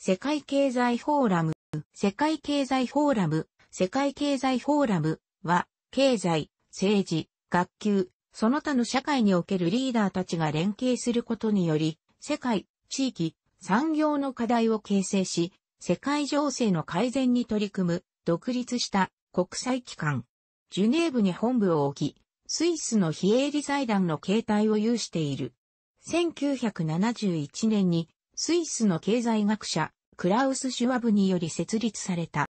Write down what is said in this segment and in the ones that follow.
世界経済フォーラム、世界経済フォーラム、世界経済フォーラムは、経済、政治、学級、その他の社会におけるリーダーたちが連携することにより、世界、地域、産業の課題を形成し、世界情勢の改善に取り組む、独立した国際機関。ジュネーブに本部を置き、スイスの非営利財団の形態を有している。1971年にスイスの経済学者、クラウス・シュワブにより設立された。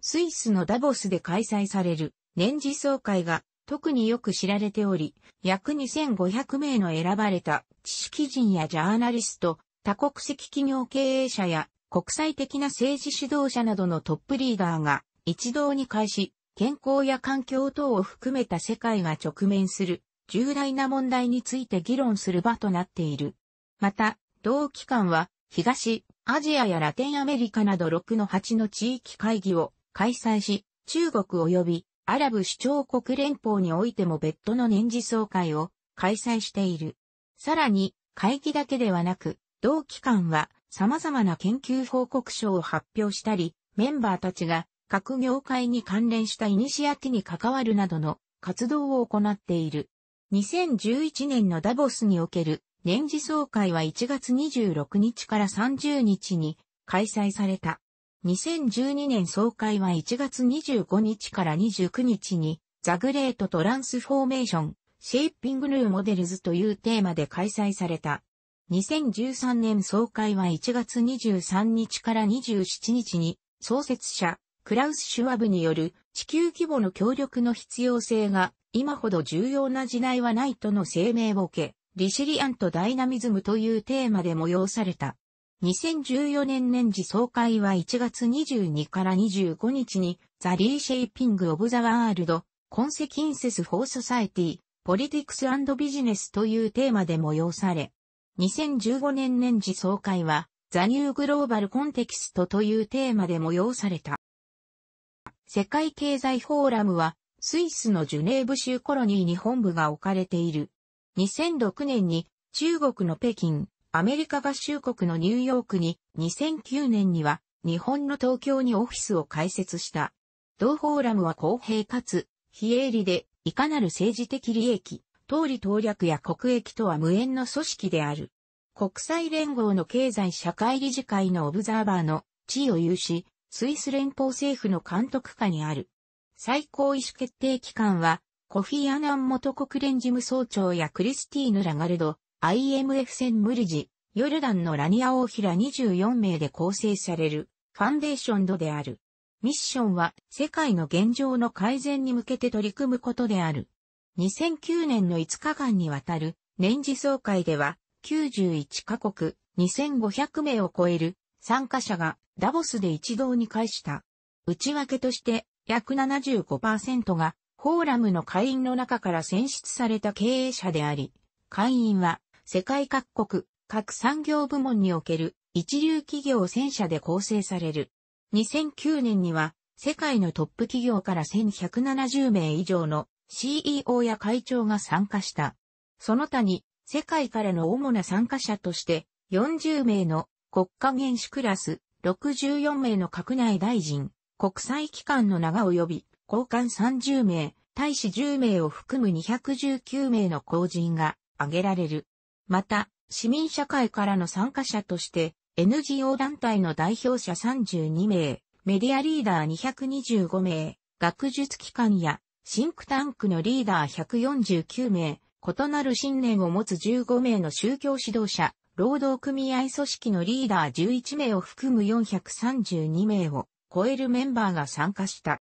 スイスのダボスで開催される年次総会が特によく知られており、約2500名の選ばれた知識人やジャーナリスト、多国籍企業経営者や国際的な政治指導者などのトップリーダーが一堂に会し、健康や環境等を含めた世界が直面する重大な問題について議論する場となっている。また、同機関は、東、アジアやラテンアメリカなど6の8の地域会議を開催し、中国及びアラブ首長国連邦においても別途の年次総会を開催している。さらに、会議だけではなく、同機関は様々な研究報告書を発表したり、メンバーたちが各業界に関連したイニシアティに関わるなどの活動を行っている。2011年のダボスにおける年次総会は1月26日から30日に開催された。2012年総会は1月25日から29日に、ザグレートトランスフォーメーション、シェイピングヌーモデルズというテーマで開催された。2013年総会は1月23日から27日に、創設者、クラウス・シュワブによる地球規模の協力の必要性が今ほど重要な時代はないとの声明を受け、リシリアントダイナミズムというテーマで催された。2014年年次総会は1月22から25日に、ザ・リーシェイピング・オブ・ザ・ワールド、コンセキンセス・フォー・ソサエティ、ポリティクス・ビジネスというテーマで催され、2015年年次総会は、ザ・ニュー・グローバル・コンテキストというテーマで催された。世界経済フォーラムは、スイスのジュネーブ州コロニーに本部が置かれている2006年に中国の北京、アメリカ合衆国のニューヨークに2009年には日本の東京にオフィスを開設した。同フォーラムは公平かつ非営利でいかなる政治的利益、通り投略や国益とは無縁の組織である。国際連合の経済社会理事会のオブザーバーの地位を有し、スイス連邦政府の監督下にある。最高意思決定機関はコフィ・アナン元国連事務総長やクリスティーヌ・ラガルド、IMF 戦ムルジ、ヨルダンのラニア王妃ら24名で構成されるファンデーションドである。ミッションは世界の現状の改善に向けて取り組むことである。2009年の5日間にわたる年次総会では91カ国2500名を超える参加者がダボスで一堂に会した。内訳として約75%がフォーラムの会員の中から選出された経営者であり、会員は世界各国、各産業部門における一流企業戦車社で構成される。2009年には世界のトップ企業から1170名以上の CEO や会長が参加した。その他に世界からの主な参加者として40名の国家元首クラス、64名の閣内大臣、国際機関の名が及び、交換30名、大使10名を含む219名の公人が挙げられる。また、市民社会からの参加者として、NGO 団体の代表者32名、メディアリーダー225名、学術機関やシンクタンクのリーダー149名、異なる信念を持つ15名の宗教指導者、労働組合組織のリーダー11名を含む432名を超えるメンバーが参加した。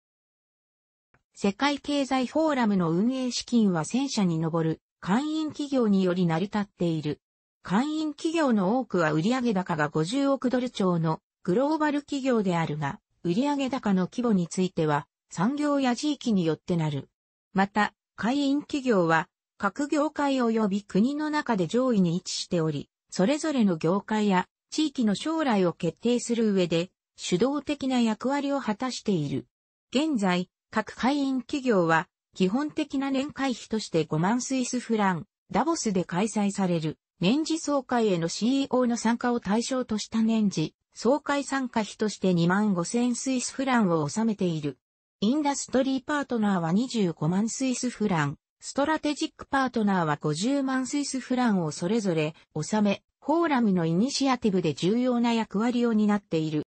世界経済フォーラムの運営資金は1000社に上る会員企業により成り立っている。会員企業の多くは売上高が50億ドル超のグローバル企業であるが、売上高の規模については産業や地域によってなる。また、会員企業は各業界及び国の中で上位に位置しており、それぞれの業界や地域の将来を決定する上で主導的な役割を果たしている。現在、各会員企業は、基本的な年会費として5万スイスフラン、ダボスで開催される、年次総会への CEO の参加を対象とした年次、総会参加費として2万5千スイスフランを納めている。インダストリーパートナーは25万スイスフラン、ストラテジックパートナーは50万スイスフランをそれぞれ納め、フォーラムのイニシアティブで重要な役割を担っている。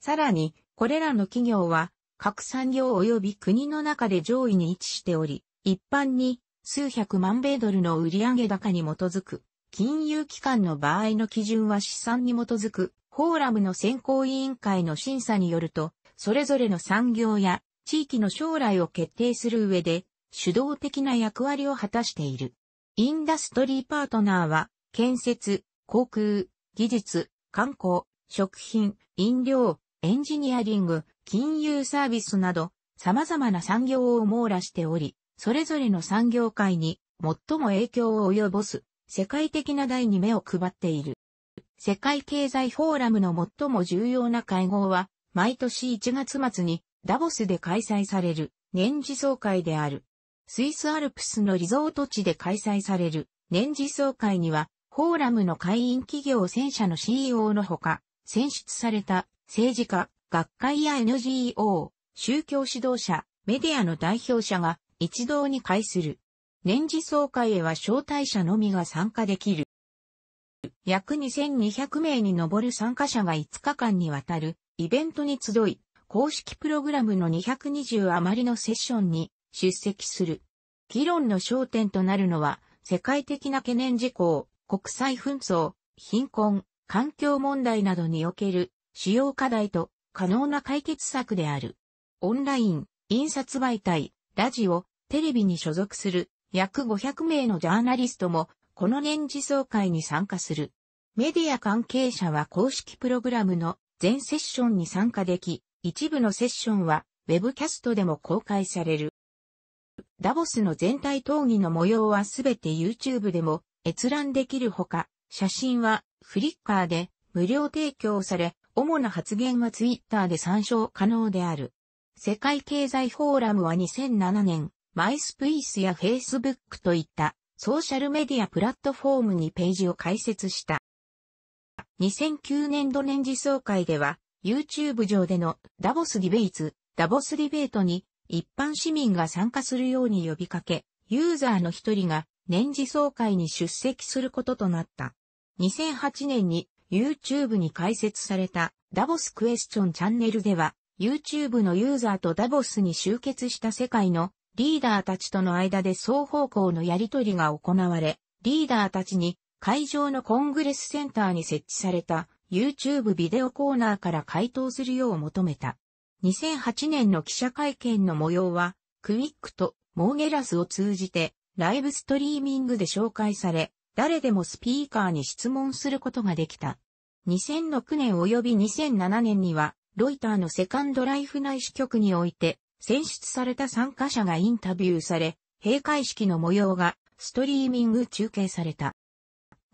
さらに、これらの企業は、各産業及び国の中で上位に位置しており、一般に数百万米ドルの売上高に基づく、金融機関の場合の基準は資産に基づく、フォーラムの選考委員会の審査によると、それぞれの産業や地域の将来を決定する上で、主導的な役割を果たしている。インダストリーパートナーは、建設、航空、技術、観光、食品、飲料、エンジニアリング、金融サービスなど、様々な産業を網羅しており、それぞれの産業界に最も影響を及ぼす世界的な台に目を配っている。世界経済フォーラムの最も重要な会合は、毎年1月末にダボスで開催される年次総会である。スイスアルプスのリゾート地で開催される年次総会には、フォーラムの会員企業1000社の CEO のほか、選出された政治家、学会や NGO、宗教指導者、メディアの代表者が一堂に会する。年次総会へは招待者のみが参加できる。約2200名に上る参加者が5日間にわたるイベントに集い、公式プログラムの220余りのセッションに出席する。議論の焦点となるのは、世界的な懸念事項、国際紛争、貧困、環境問題などにおける主要課題と可能な解決策である。オンライン、印刷媒体、ラジオ、テレビに所属する約500名のジャーナリストもこの年次総会に参加する。メディア関係者は公式プログラムの全セッションに参加でき、一部のセッションはウェブキャストでも公開される。ダボスの全体討議の模様はすべて YouTube でも閲覧できるほか、写真はフリッカーで無料提供され、主な発言はツイッターで参照可能である。世界経済フォーラムは2007年、マイスプイスやフェイスブックといったソーシャルメディアプラットフォームにページを開設した。2009年度年次総会では、YouTube 上でのダボスディベイツ、ダボスディベートに一般市民が参加するように呼びかけ、ユーザーの一人が年次総会に出席することとなった。2008年に YouTube に開設されたダボスクエスチョンチャンネルでは、YouTube のユーザーとダボスに集結した世界のリーダーたちとの間で双方向のやりとりが行われ、リーダーたちに会場のコングレスセンターに設置された YouTube ビデオコーナーから回答するよう求めた。2008年の記者会見の模様は、クイックとモーゲラスを通じてライブストリーミングで紹介され、誰でもスピーカーに質問することができた。2006年及び2007年には、ロイターのセカンドライフ内支局において、選出された参加者がインタビューされ、閉会式の模様がストリーミング中継された。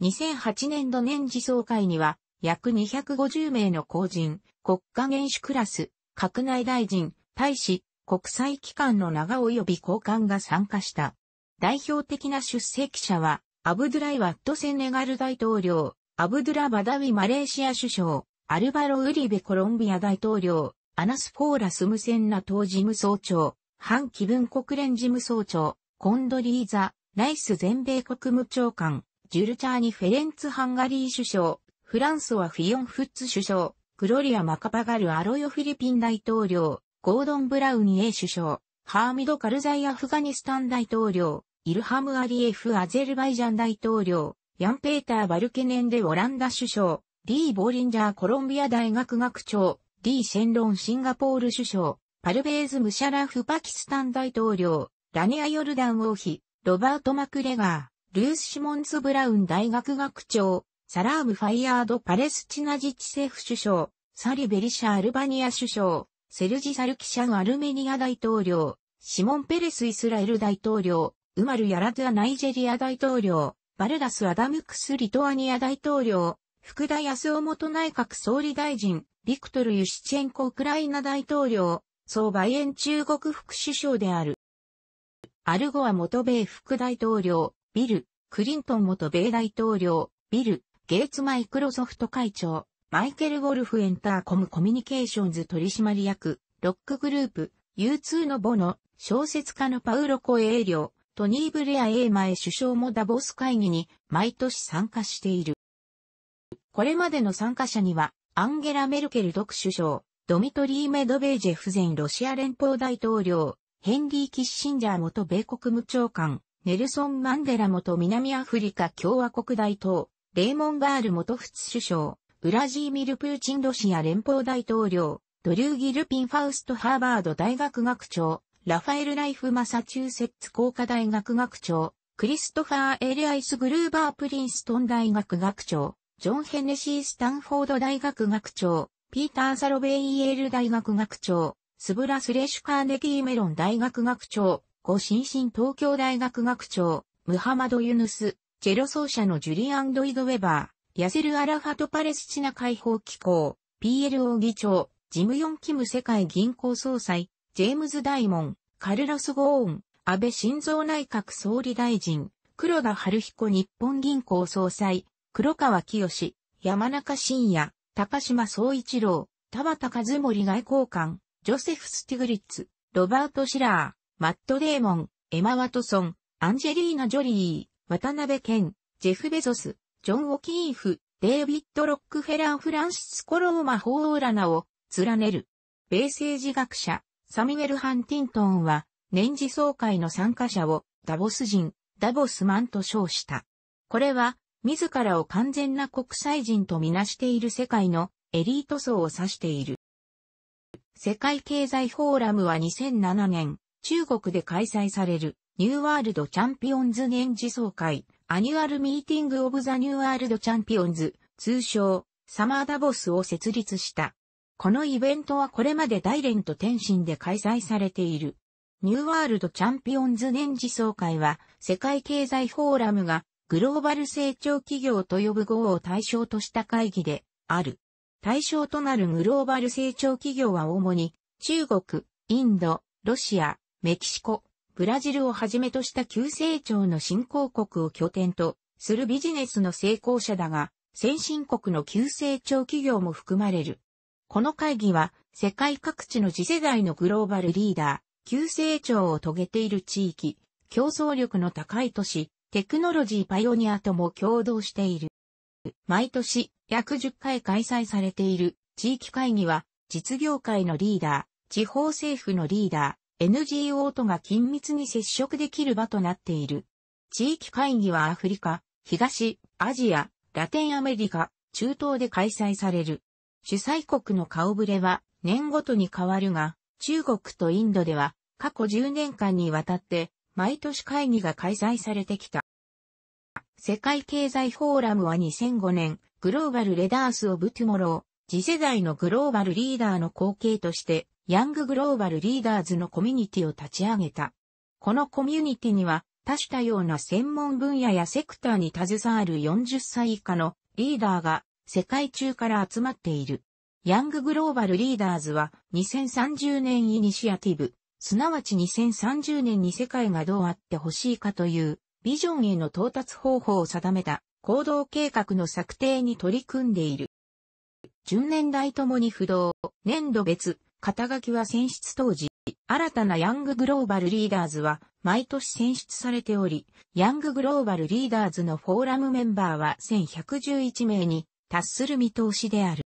2008年度年次総会には、約250名の公人、国家元首クラス、閣内大臣、大使、国際機関の長及び高官が参加した。代表的な出席者は、アブドゥライワットセネガル大統領、アブドゥラバダウィマレーシア首相、アルバロ・ウリベコロンビア大統領、アナスフォーラスムセンナ党事務総長、反気分国連事務総長、コンドリーザ、ライス全米国務長官、ジュルチャーニ・フェレンツ・ハンガリー首相、フランソワ・フィヨン・フッツ首相、グロリア・マカパガル・アロヨ・フィリピン大統領、ゴードン・ブラウン A 首相、ハーミド・カルザイ・アフガニスタン大統領、イルハム・アリエフ・アゼルバイジャン大統領、ヤン・ペーター・バルケネンでオランダ首相、リー・ボーリンジャー・コロンビア大学学長、リー・シェンロン・シンガポール首相、パルベーズ・ムシャラフ・パキスタン大統領、ラニア・ヨルダン王妃、ロバート・マクレガー、ルース・シモンズ・ブラウン大学学長、サラーム・ファイヤード・パレスチナ自治政府首相、サリ・ベリシャ・アルバニア首相、セルジ・サルキシャン・アルメニア大統領、シモン・ペレス・イスラエル大統領、ウマル・ヤラドゥアナイジェリア大統領、バルダス・アダムクス・リトアニア大統領、福田康夫元内閣総理大臣、ビクトル・ユシチェンコ・ウクライナ大統領、総バイエン中国副首相である。アルゴア元米副大統領、ビル、クリントン元米大統領、ビル、ゲイツマイクロソフト会長、マイケル・ゴルフ・エンターコム・コミュニケーションズ取締役、ロックグループ、U2 のボノ、小説家のパウロ・コエーリョ、トニー・ブレアエマエ首相もダボス会議に毎年参加している。これまでの参加者には、アンゲラ・メルケル独首相、ドミトリー・メドベージェフ前ロシア連邦大統領、ヘンリー・キッシンジャー元米国務長官、ネルソン・マンデラ元南アフリカ共和国大統、レーモン・ガール元仏首相、ウラジーミル・プーチンロシア連邦大統領、ドリューギ・ルピン・ファウスト・ハーバード大学学長、ラファエル・ライフ・マサチューセッツ工科大学学長、クリストファー・エリアイス・グルーバー・プリンストン大学学長、ジョン・ヘネシー・スタンフォード大学学長、ピーター・サロベイ・イエール大学学長、スブラ・スレシュ・カーネギー・メロン大学学長、ゴ・シンシン東京大学学長、ムハマド・ユヌス、チェロ奏者のジュリアン・ドイド・ウェバー、ヤセル・アラファト・パレスチナ解放機構、PLO 議長、ジム・ヨン・キム世界銀行総裁、ジェームズ・ダイモン、カルロス・ゴーン、安倍晋三内閣総理大臣、黒田晴彦日本銀行総裁、黒川清、山中伸也、高島総一郎、田畑和森外交官、ジョセフ・スティグリッツ、ロバート・シラー、マット・デーモン、エマ・ワトソン、アンジェリーナ・ジョリー、渡辺健、ジェフ・ベゾス、ジョン・オキーフ、デイビッド・ロックフェラー・フランシスコ・ローマ・ホーラナを連ねる。米政治学者、サミュエル・ハンティントンは、年次総会の参加者をダボス人、ダボスマンと称した。これは、自らを完全な国際人とみなしている世界のエリート層を指している。世界経済フォーラムは2007年、中国で開催されるニューワールドチャンピオンズ年次総会、アニュアルミーティングオブザニューワールドチャンピオンズ、通称、サマーダボスを設立した。このイベントはこれまで大連と天津で開催されている。ニューワールドチャンピオンズ年次総会は、世界経済フォーラムがグローバル成長企業と呼ぶ号を対象とした会議である。対象となるグローバル成長企業は主に中国、インド、ロシア、メキシコ、ブラジルをはじめとした急成長の新興国を拠点とするビジネスの成功者だが、先進国の急成長企業も含まれる。この会議は、世界各地の次世代のグローバルリーダー、急成長を遂げている地域、競争力の高い都市、テクノロジーパイオニアとも共同している。毎年約10回開催されている地域会議は、実業界のリーダー、地方政府のリーダー、NGO とが緊密に接触できる場となっている。地域会議はアフリカ、東、アジア、ラテンアメリカ、中東で開催される。主催国の顔ぶれは年ごとに変わるが、中国とインドでは過去10年間にわたって毎年会議が開催されてきた。世界経済フォーラムは2005年、グローバルレダースオブトゥモロー、次世代のグローバルリーダーの後継として、ヤンググローバルリーダーズのコミュニティを立ち上げた。このコミュニティには、多種多様な専門分野やセクターに携わる40歳以下のリーダーが世界中から集まっている。ヤンググローバルリーダーズは2030年イニシアティブ、すなわち2030年に世界がどうあってほしいかというビジョンへの到達方法を定めた行動計画の策定に取り組んでいる。10年代ともに不動、年度別、肩書きは選出当時、新たなヤンググローバルリーダーズは毎年選出されており、ヤンググローバルリーダーズのフォーラムメンバーは1111名に達する見通しである。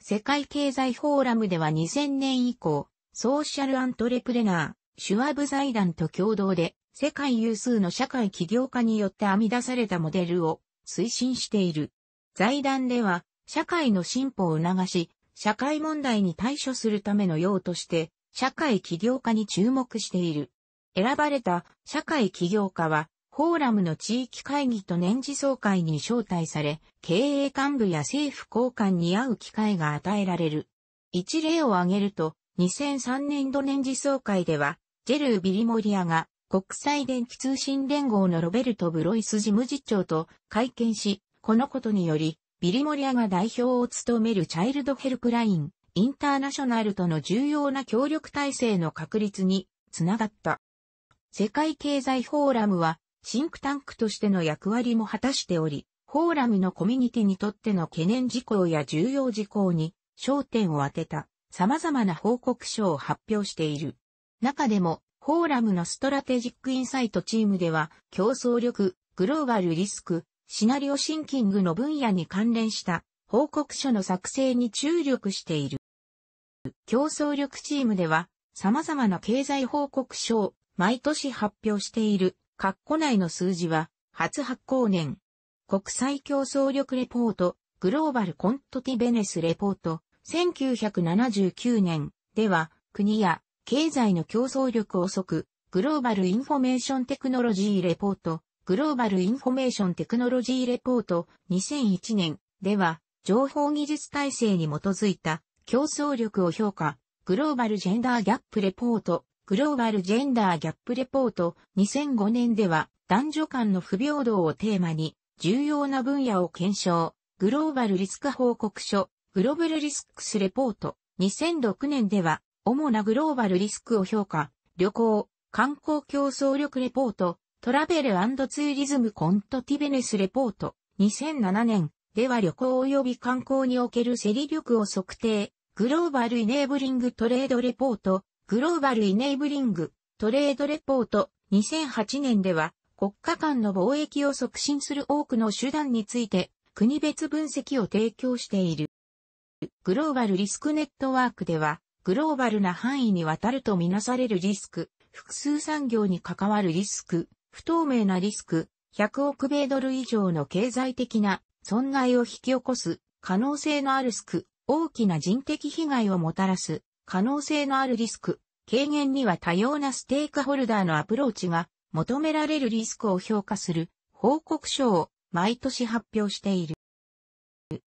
世界経済フォーラムでは2000年以降、ソーシャルアントレプレナー、シュワブ財団と共同で、世界有数の社会起業家によって編み出されたモデルを推進している。財団では、社会の進歩を促し、社会問題に対処するための用として、社会起業家に注目している。選ばれた社会起業家は、フォーラムの地域会議と年次総会に招待され、経営幹部や政府高官に会う機会が与えられる。一例を挙げると、2003年度年次総会では、ジェルー・ビリモリアが国際電気通信連合のロベルト・ブロイス事務次長と会見し、このことにより、ビリモリアが代表を務めるチャイルドヘルプライン、インターナショナルとの重要な協力体制の確立につながった。世界経済フォーラムはシンクタンクとしての役割も果たしており、フォーラムのコミュニティにとっての懸念事項や重要事項に焦点を当てた様々な報告書を発表している。中でも、フォーラムのストラテジックインサイトチームでは、競争力、グローバルリスク、シナリオシンキングの分野に関連した報告書の作成に注力している。競争力チームでは、様々な経済報告書を毎年発表している括弧内の数字は、初発行年、国際競争力レポート、グローバルコントティベネスレポート、1979年では、国や経済の競争力をく、グローバルインフォメーションテクノロジーレポート、グローバルインフォメーションテクノロジーレポート、2001年では、情報技術体制に基づいた競争力を評価、グローバルジェンダーギャップレポート、グローバルジェンダーギャップレポート2005年では男女間の不平等をテーマに重要な分野を検証。グローバルリスク報告書グローバルリスクスレポート2006年では主なグローバルリスクを評価。旅行、観光競争力レポートトラベルツーリズムコントティベネスレポート2007年では旅行及び観光における競り力を測定グローバルイネーブリングトレードレポートグローバルイネイブリングトレードレポート2008年では国家間の貿易を促進する多くの手段について国別分析を提供している。グローバルリスクネットワークではグローバルな範囲にわたるとみなされるリスク、複数産業に関わるリスク、不透明なリスク、100億米ドル以上の経済的な損害を引き起こす可能性のあるスク、大きな人的被害をもたらす可能性のあるリスク、軽減には多様なステークホルダーのアプローチが求められるリスクを評価する報告書を毎年発表している。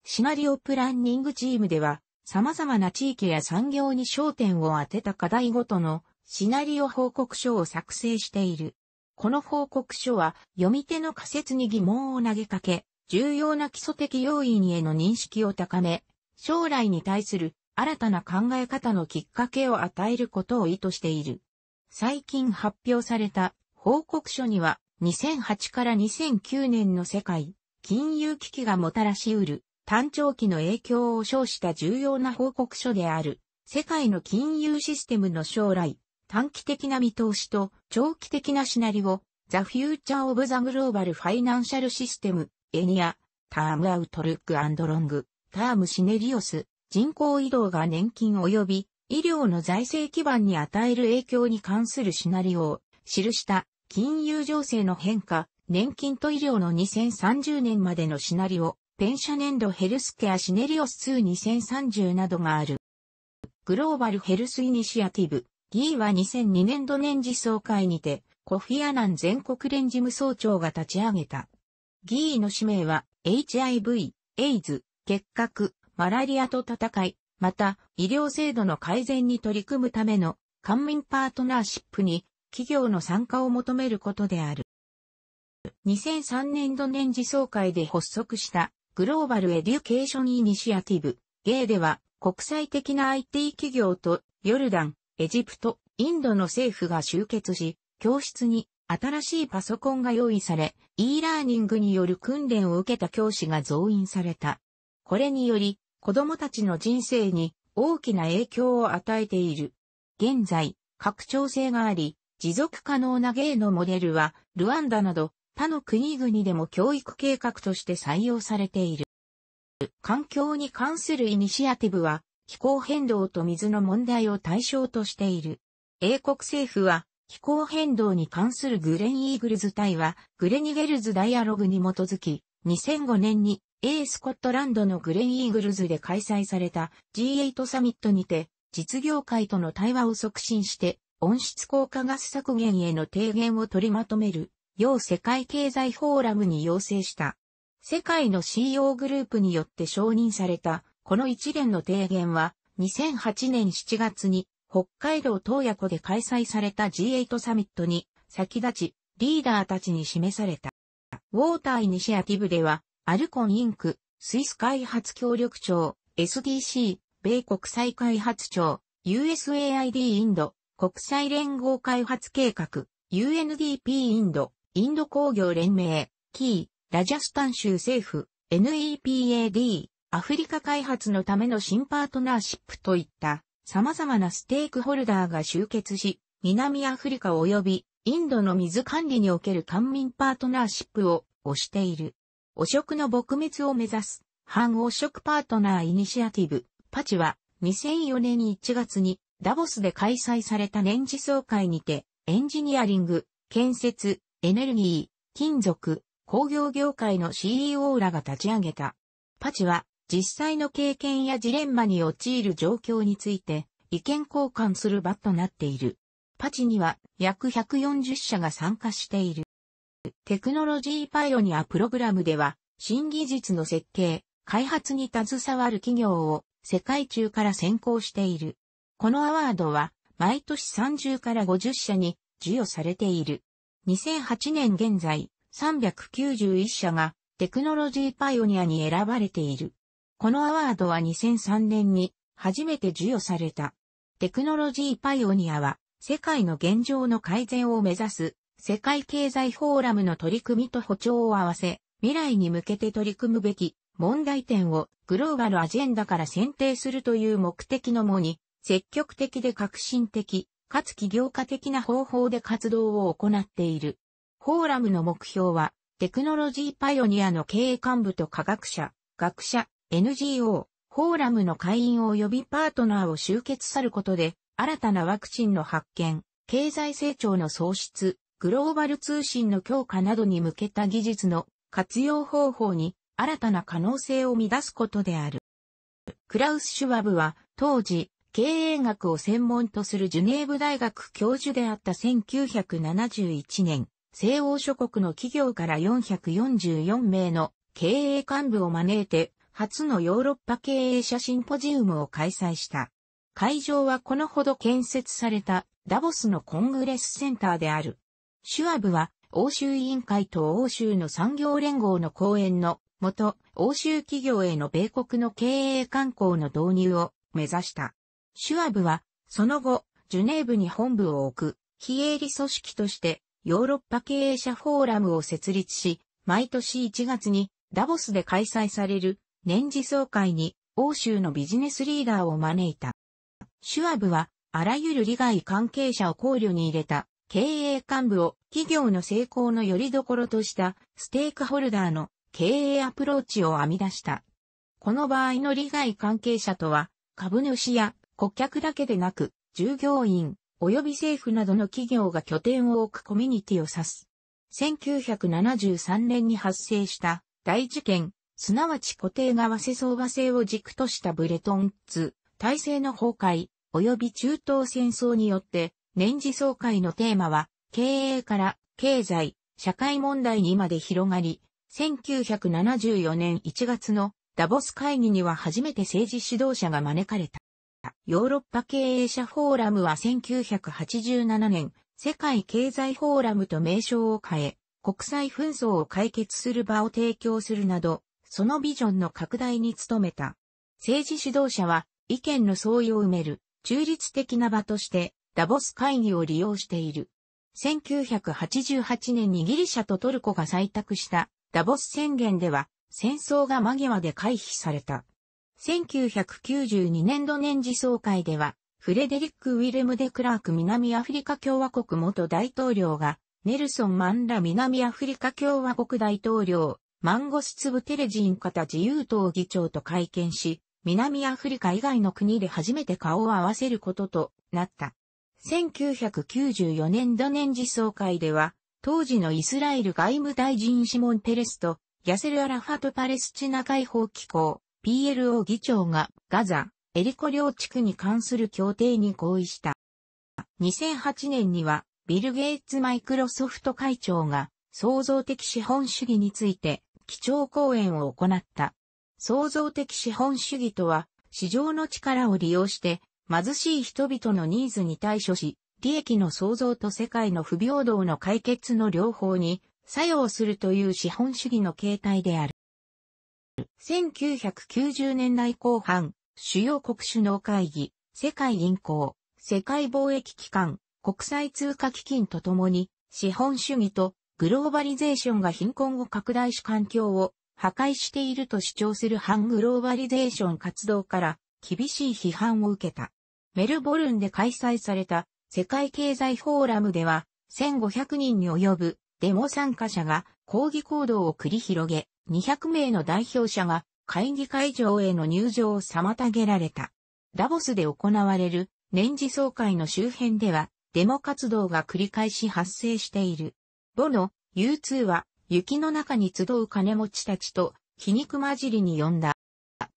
シナリオプランニングチームでは様々な地域や産業に焦点を当てた課題ごとのシナリオ報告書を作成している。この報告書は読み手の仮説に疑問を投げかけ、重要な基礎的要因への認識を高め、将来に対する新たな考え方のきっかけを与えることを意図している。最近発表された報告書には2008から2009年の世界、金融危機がもたらしうる単長期の影響を称した重要な報告書である世界の金融システムの将来、短期的な見通しと長期的なシナリオ、The Future of the Global Financial System, エニア、タームアウトルックロング、タームシネリオス、人口移動が年金及び医療の財政基盤に与える影響に関するシナリオを記した金融情勢の変化、年金と医療の2030年までのシナリオ、ペンシャ年度ヘルスケアシネリオス22030などがある。グローバルヘルスイニシアティブ、ギーは2002年度年次総会にて、コフィアナン全国連事務総長が立ち上げた。ギーの使命は、HIV、エイズ、結核、マラリアと戦い、また医療制度の改善に取り組むための官民パートナーシップに企業の参加を求めることである。2003年度年次総会で発足したグローバルエデュケーションイニシアティブ、ゲイでは国際的な IT 企業とヨルダン、エジプト、インドの政府が集結し、教室に新しいパソコンが用意され、e ラーニングによる訓練を受けた教師が増員された。これにより、子供たちの人生に大きな影響を与えている。現在、拡張性があり、持続可能な芸のモデルは、ルワンダなど他の国々でも教育計画として採用されている。環境に関するイニシアティブは、気候変動と水の問題を対象としている。英国政府は、気候変動に関するグレン・イーグルズ隊は、グレニゲルズ・ダイアログに基づき、2005年に A スコットランドのグレンイーグルズで開催された G8 サミットにて実業界との対話を促進して温室効果ガス削減への提言を取りまとめる、要世界経済フォーラムに要請した。世界の CEO グループによって承認された、この一連の提言は、2008年7月に、北海道東野湖で開催された G8 サミットに、先立ち、リーダーたちに示された。ウォーターイニシアティブでは、アルコンインク、スイス開発協力庁、SDC、米国際開発庁、USAID インド、国際連合開発計画、UNDP インド、インド工業連盟、キー、ラジャスタン州政府、NEPAD、アフリカ開発のための新パートナーシップといった様々なステークホルダーが集結し、南アフリカ及びインドの水管理における官民パートナーシップを推している。汚職の撲滅を目指す、反汚職パートナーイニシアティブ、パチは、2004年1月に、ダボスで開催された年次総会にて、エンジニアリング、建設、エネルギー、金属、工業業界の CEO らが立ち上げた。パチは、実際の経験やジレンマに陥る状況について、意見交換する場となっている。パチには約140社が参加している。テクノロジーパイオニアプログラムでは、新技術の設計、開発に携わる企業を世界中から選考している。このアワードは、毎年30から50社に授与されている。2008年現在、391社がテクノロジーパイオニアに選ばれている。このアワードは2003年に初めて授与された。テクノロジーパイオニアは世界の現状の改善を目指す、世界経済フォーラムの取り組みと歩調を合わせ、未来に向けて取り組むべき問題点をグローバルアジェンダから選定するという目的のもに、積極的で革新的、かつ起業家的な方法で活動を行っている。フォーラムの目標は、テクノロジーパイオニアの経営幹部と科学者、学者、NGO、フォーラムの会員及びパートナーを集結さることで、新たなワクチンの発見、経済成長の創出、グローバル通信の強化などに向けた技術の活用方法に新たな可能性を生み出すことである。クラウス・シュワブは当時経営学を専門とするジュネーブ大学教授であった1971年、西欧諸国の企業から444名の経営幹部を招いて初のヨーロッパ経営者シンポジウムを開催した。会場はこのほど建設されたダボスのコングレスセンターである。シュアブは欧州委員会と欧州の産業連合の講演の元欧州企業への米国の経営慣行の導入を目指した。シュアブは、その後、ジュネーブに本部を置く、非営利組織として、ヨーロッパ経営者フォーラムを設立し、毎年1月にダボスで開催される年次総会に欧州のビジネスリーダーを招いた。シュアブは、あらゆる利害関係者を考慮に入れた、経営幹部を企業の成功の拠り所としたステークホルダーの経営アプローチを編み出した。この場合の利害関係者とは、株主や顧客だけでなく、従業員、及び政府などの企業が拠点を置くコミュニティを指す。1973年に発生した大事件、すなわち固定が世わせ相場制を軸としたブレトン2体制の崩壊、及び中東戦争によって、年次総会のテーマは、経営から経済、社会問題にまで広がり、1974年1月のダボス会議には初めて政治指導者が招かれた。ヨーロッパ経営者フォーラムは1987年、世界経済フォーラムと名称を変え、国際紛争を解決する場を提供するなど、そのビジョンの拡大に努めた。政治指導者は意見の相違を埋める中立的な場としてダボス会議を利用している。1988年にギリシャとトルコが採択したダボス宣言では戦争が間際で回避された。1992年度年次総会ではフレデリック・ウィルム・デ・クラーク南アフリカ共和国元大統領がネルソン・マンラ南アフリカ共和国大統領マンゴス・ツブテレジン方自由党議長と会見し、南アフリカ以外の国で初めて顔を合わせることとなった。1994年度年次総会では、当時のイスラエル外務大臣シモン・ペレスと、ヤセル・アラファト・パレスチナ解放機構、PLO 議長が、ガザ、エリコ領地区に関する協定に合意した。2008年には、ビル・ゲイツ・マイクロソフト会長が、創造的資本主義について、基調講演を行った。創造的資本主義とは、市場の力を利用して、貧しい人々のニーズに対処し、利益の創造と世界の不平等の解決の両方に作用するという資本主義の形態である。1990年代後半、主要国首脳会議、世界銀行、世界貿易機関、国際通貨基金とともに、資本主義とグローバリゼーションが貧困を拡大し環境を破壊していると主張する反グローバリゼーション活動から厳しい批判を受けた。メルボルンで開催された世界経済フォーラムでは1500人に及ぶデモ参加者が抗議行動を繰り広げ200名の代表者が会議会場への入場を妨げられた。ダボスで行われる年次総会の周辺ではデモ活動が繰り返し発生している。ボの U2 は雪の中に集う金持ちたちと、皮肉混じりに呼んだ。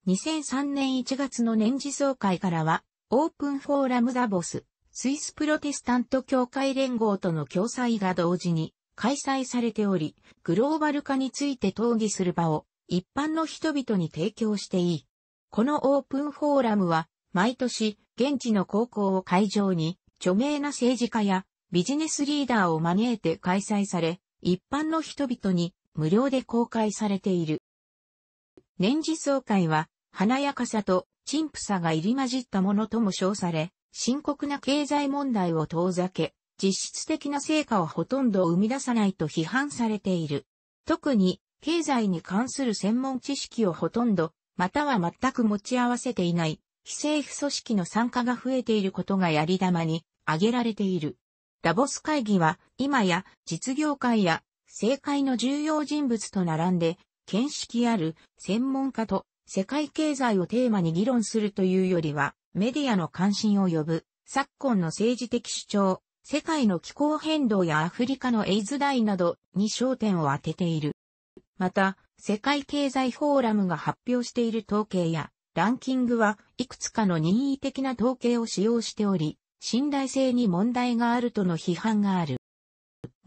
2003年1月の年次総会からは、オープンフォーラムザボス、スイスプロテスタント協会連合との共催が同時に開催されており、グローバル化について討議する場を一般の人々に提供していい。このオープンフォーラムは、毎年現地の高校を会場に著名な政治家やビジネスリーダーを招いて開催され、一般の人々に無料で公開されている。年次総会は、華やかさと陳腐さが入り混じったものとも称され、深刻な経済問題を遠ざけ、実質的な成果をほとんど生み出さないと批判されている。特に、経済に関する専門知識をほとんど、または全く持ち合わせていない、非政府組織の参加が増えていることがやり玉に挙げられている。ラボス会議は今や実業界や政界の重要人物と並んで、見識ある専門家と世界経済をテーマに議論するというよりは、メディアの関心を呼ぶ、昨今の政治的主張、世界の気候変動やアフリカのエイズ代などに焦点を当てている。また、世界経済フォーラムが発表している統計やランキングはいくつかの任意的な統計を使用しており、信頼性に問題があるとの批判がある。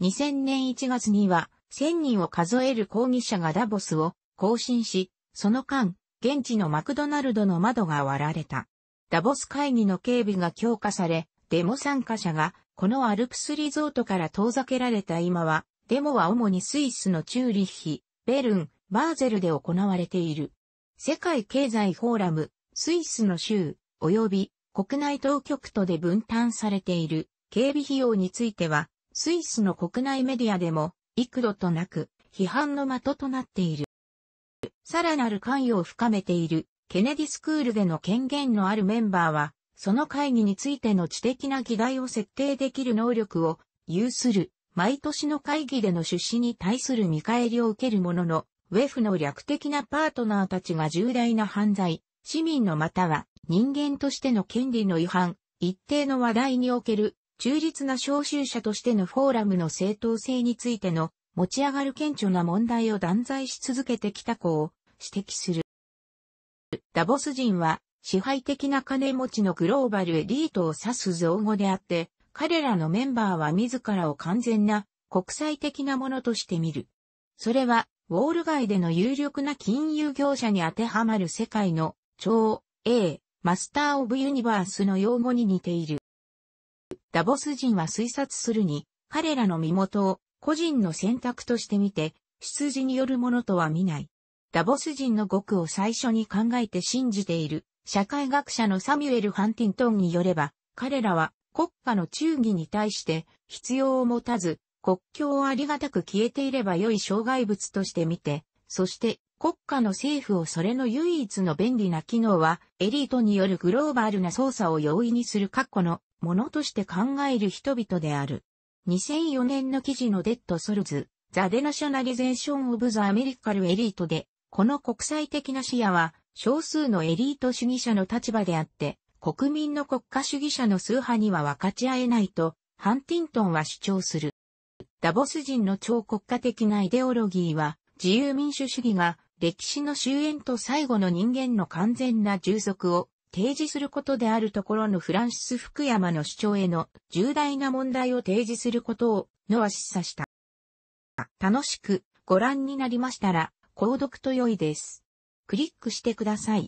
2000年1月には、1000人を数える抗議者がダボスを更新し、その間、現地のマクドナルドの窓が割られた。ダボス会議の警備が強化され、デモ参加者がこのアルプスリゾートから遠ざけられた今は、デモは主にスイスのチューリッヒ、ベルン、バーゼルで行われている。世界経済フォーラム、スイスの州、及び国内当局とで分担されている警備費用については、スイスの国内メディアでも幾度となく批判の的となっている。さらなる関与を深めているケネディスクールでの権限のあるメンバーは、その会議についての知的な議題を設定できる能力を有する、毎年の会議での出資に対する見返りを受けるものの、ウェフの略的なパートナーたちが重大な犯罪、市民のまたは人間としての権利の違反、一定の話題における中立な召集者としてのフォーラムの正当性についての持ち上がる顕著な問題を断罪し続けてきた子を指摘する。ダボス人は支配的な金持ちのグローバルエリートを指す造語であって、彼らのメンバーは自らを完全な国際的なものとして見る。それは、ウォール街での有力な金融業者に当てはまる世界の超 A、マスター・オブ・ユニバースの用語に似ている。ダボス人は推察するに、彼らの身元を個人の選択としてみて、出自によるものとは見ない。ダボス人の語句を最初に考えて信じている、社会学者のサミュエル・ハンティントンによれば、彼らは国家の忠義に対して必要を持たず、国境をありがたく消えていれば良い障害物として見て、そして国家の政府をそれの唯一の便利な機能は、エリートによるグローバルな操作を容易にする過去のものとして考える人々である。2004年の記事のデッドソルズ、ザ・デナショナリゼーション・オブ・ザ・アメリカル・エリートで、この国際的な視野は、少数のエリート主義者の立場であって、国民の国家主義者の数派には分かち合えないと、ハンティントンは主張する。ダボス人の超国家的なイデオロギーは、自由民主主義が歴史の終焉と最後の人間の完全な従属を提示することであるところのフランシス・福山の主張への重大な問題を提示することを、ノア示唆した。楽しくご覧になりましたら、購読と良いです。クリックしてください。